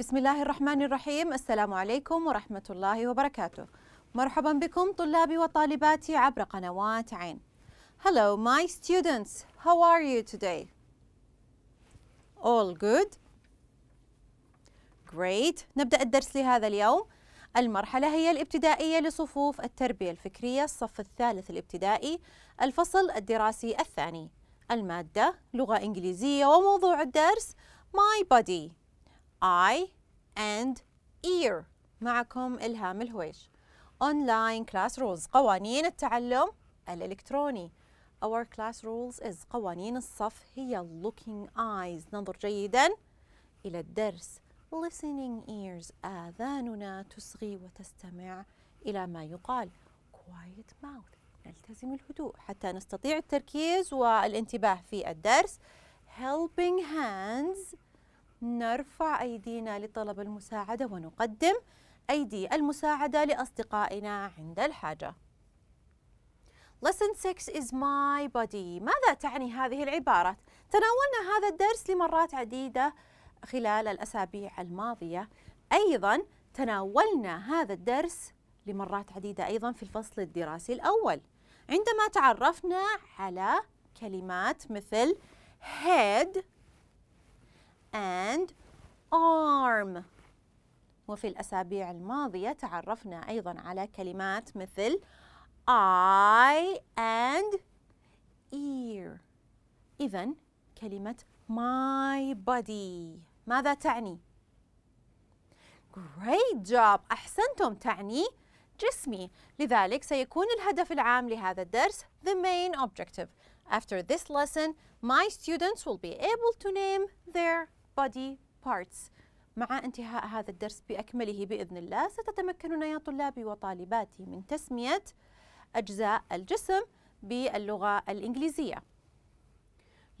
بسم الله الرحمن الرحيم السلام عليكم ورحمة الله وبركاته مرحبا بكم طلابي وطالباتي عبر قنوات عين Hello my students how are you today All good Great نبدأ الدرس لهذا اليوم المرحلة هي الابتدائية لصفوف التربية الفكرية الصف الثالث الابتدائي الفصل الدراسي الثاني المادة لغة إنجليزية وموضوع الدرس My Body I and ear معكم إلهام الهويش Online class rules قوانين التعلم الإلكتروني Our class rules is قوانين الصف هي looking eyes ننظر جيدا إلى الدرس listening ears آذاننا تصغي وتستمع إلى ما يقال quiet mouth نلتزم الهدوء حتى نستطيع التركيز والانتباه في الدرس helping hands نرفع أيدينا لطلب المساعدة ونقدم أيدي المساعدة لأصدقائنا عند الحاجة. Lesson 6 is my body. ماذا تعني هذه العبارة؟ تناولنا هذا الدرس لمرات عديدة خلال الأسابيع الماضية. أيضا تناولنا هذا الدرس لمرات عديدة أيضا في الفصل الدراسي الأول. عندما تعرفنا على كلمات مثل head and arm وفي الأسابيع الماضية تعرفنا أيضا على كلمات مثل eye and ear إذا كلمة my body ماذا تعني؟ Great job أحسنتم تعني جسمي لذلك سيكون الهدف العام لهذا الدرس the main objective After this lesson, my students will be able to name their body parts مع انتهاء هذا الدرس بأكمله بإذن الله ستتمكنون يا طلابي وطالباتي من تسمية أجزاء الجسم باللغة الإنجليزية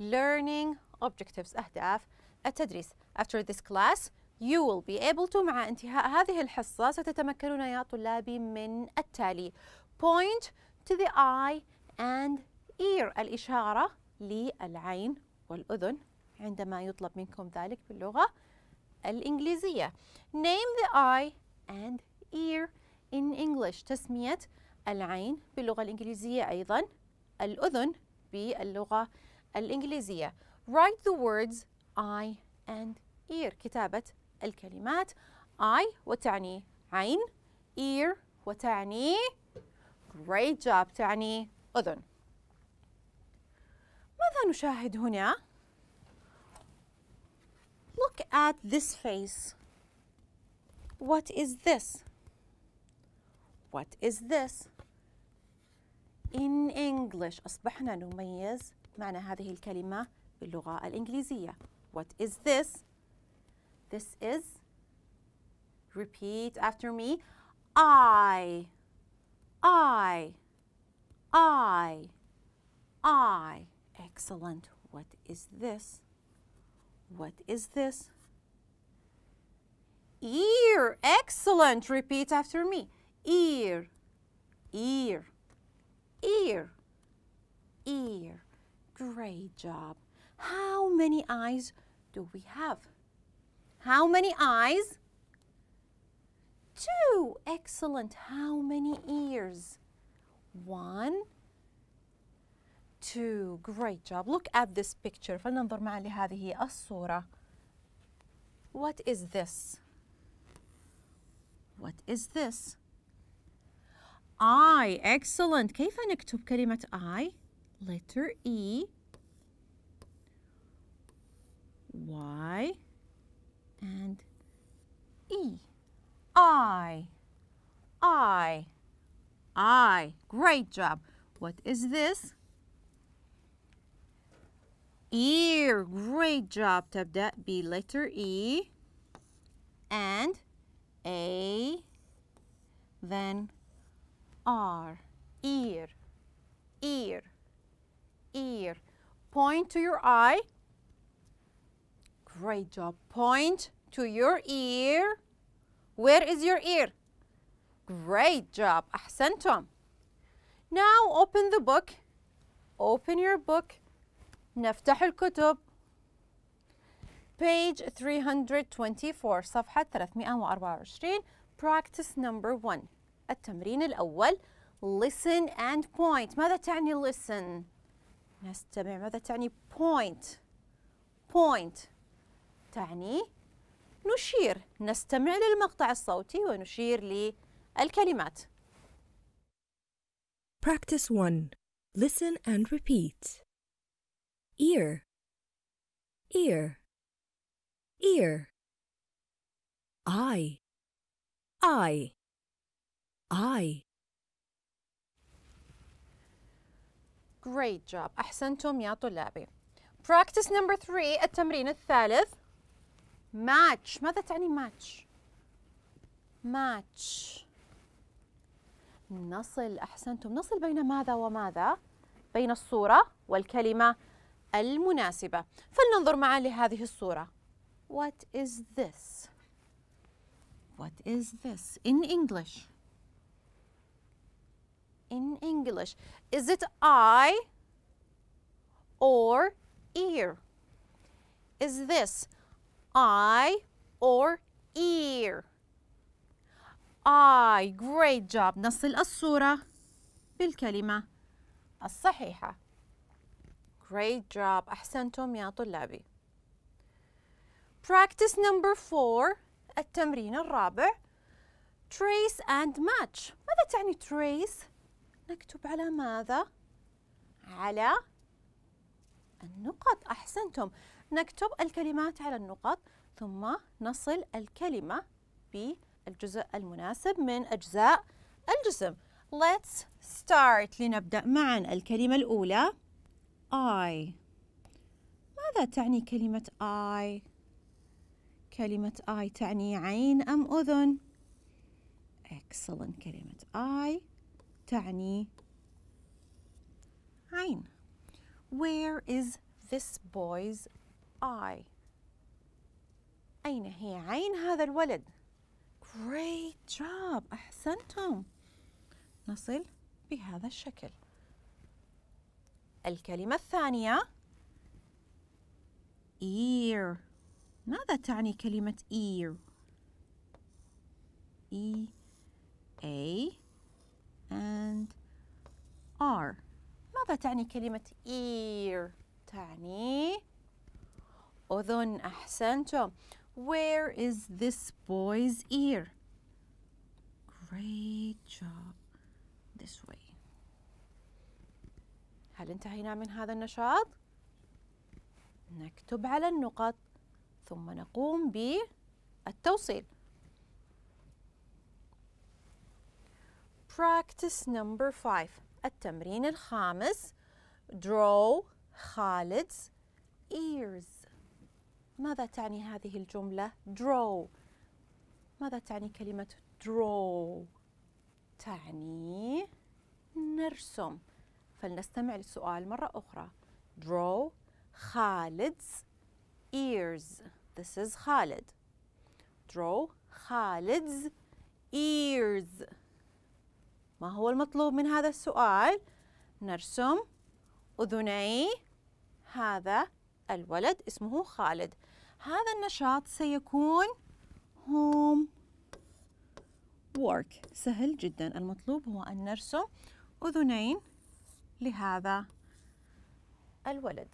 Learning Objectives أهداف التدريس After this class you will be able to مع انتهاء هذه الحصة ستتمكنون يا طلابي من التالي Point to the eye and ear الإشارة للعين والأذن عندما يطلب منكم ذلك باللغة الإنجليزية name the eye and ear in English تسمية العين باللغة الإنجليزية أيضا الأذن باللغة الإنجليزية write the words eye and ear كتابة الكلمات eye وتعني عين ear وتعني great job تعني أذن ماذا نشاهد هنا؟ Look at this face. What is this? What is this? In English أصبحنا نميز معنى هذه الكلمة باللغة الإنجليزية. What is this? This is repeat after me. I, I, I, I. Excellent. What is this? What is this? Ear. Excellent. Repeat after me. Ear. Ear. Ear. Ear. Great job. How many eyes do we have? How many eyes? Two. Excellent. How many ears? One, two. Great job. Look at this picture. فلننظر معا لهذه الصورة. What is this? What is this? I. Excellent. كيف نكتب كلمة I? Letter E. Y. And E. I. I. I. Great job. What is this? ear. Great job, Tap that B, letter E. And A, then R. Ear, ear, ear. Point to your eye. Great job. Point to your ear. Where is your ear? Great job. Ahsantum. Now open the book. Open your book نفتح الكتب page 324 صفحة 324 practice number one التمرين الأول listen and point ماذا تعني listen؟ نستمع ماذا تعني point point تعني نشير نستمع للمقطع الصوتي ونشير للكلمات practice one listen and repeat ear ear ear eye eye eye Great job أحسنتم يا طلابي Practice number three التمرين الثالث match ماذا تعني match match نصل أحسنتم نصل بين ماذا وماذا بين الصورة والكلمة المناسبة فلننظر معا لهذه الصورة What is this? What is this in English? In English, is it eye or ear? Is this eye or ear? I, great job. نصل الصورة بالكلمة الصحيحة. Great job. أحسنتم يا طلابي. Practice number four. التمرين الرابع. Trace and match. ماذا تعني trace؟ نكتب على ماذا؟ على النقط. أحسنتم. نكتب الكلمات على النقط ثم نصل الكلمة بالجزء المناسب من أجزاء الجسم. Let's start لنبدأ معا الكلمة الأولى I ماذا تعني كلمة I؟ كلمة I تعني عين أم أذن؟ Excellent كلمة I تعني عين Where is this boy's eye? أين هي عين هذا الولد؟ Great job! أحسنتم! نصل بهذا الشكل الكلمة الثانية ear ماذا تعني كلمة ear E A and R ماذا تعني كلمة ear تعني أذن أحسنتم Where is this boy's ear? Great job. This way. هل انتهينا من هذا النشاط؟ نكتب على النقط ثم نقوم بالتوصيل Practice number five التمرين الخامس Draw Khalid's ears ماذا تعني هذه الجملة؟ Draw ماذا تعني كلمة draw؟ تعني نرسم فلنستمع للسؤال مرة أخرى draw Khalid's ears this is Khalid draw Khalid's ears ما هو المطلوب من هذا السؤال؟ نرسم أذني هذا الولد اسمه خالد هذا النشاط سيكون هوم work سهل جدا المطلوب هو أن نرسم أذنين لهذا الولد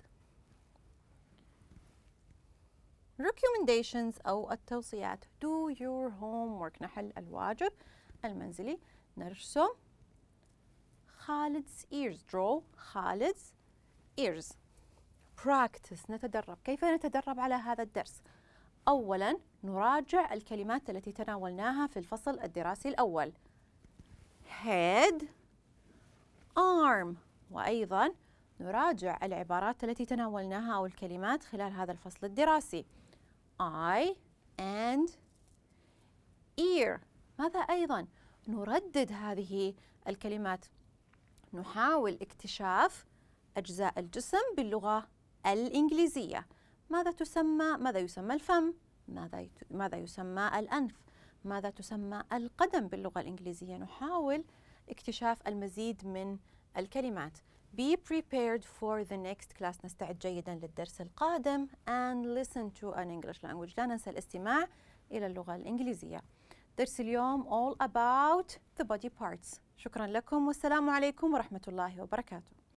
recommendations أو التوصيات do your homework نحل الواجب المنزلي نرسم خالد's ears draw خالد's ears practice نتدرب كيف نتدرب على هذا الدرس أولا نراجع الكلمات التي تناولناها في الفصل الدراسي الأول head arm وأيضا نراجع العبارات التي تناولناها أو الكلمات خلال هذا الفصل الدراسي I and ear ماذا أيضا نردد هذه الكلمات نحاول اكتشاف أجزاء الجسم باللغة الإنجليزية ماذا تسمى ماذا يسمى الفم ماذا ماذا يسمى الأنف ماذا تسمى القدم باللغة الإنجليزية نحاول اكتشاف المزيد من الكلمات Be prepared for the next class نستعد جيدا للدرس القادم and listen to an English language لا ننسى الاستماع إلى اللغة الإنجليزية درس اليوم all about the body parts شكرا لكم والسلام عليكم ورحمة الله وبركاته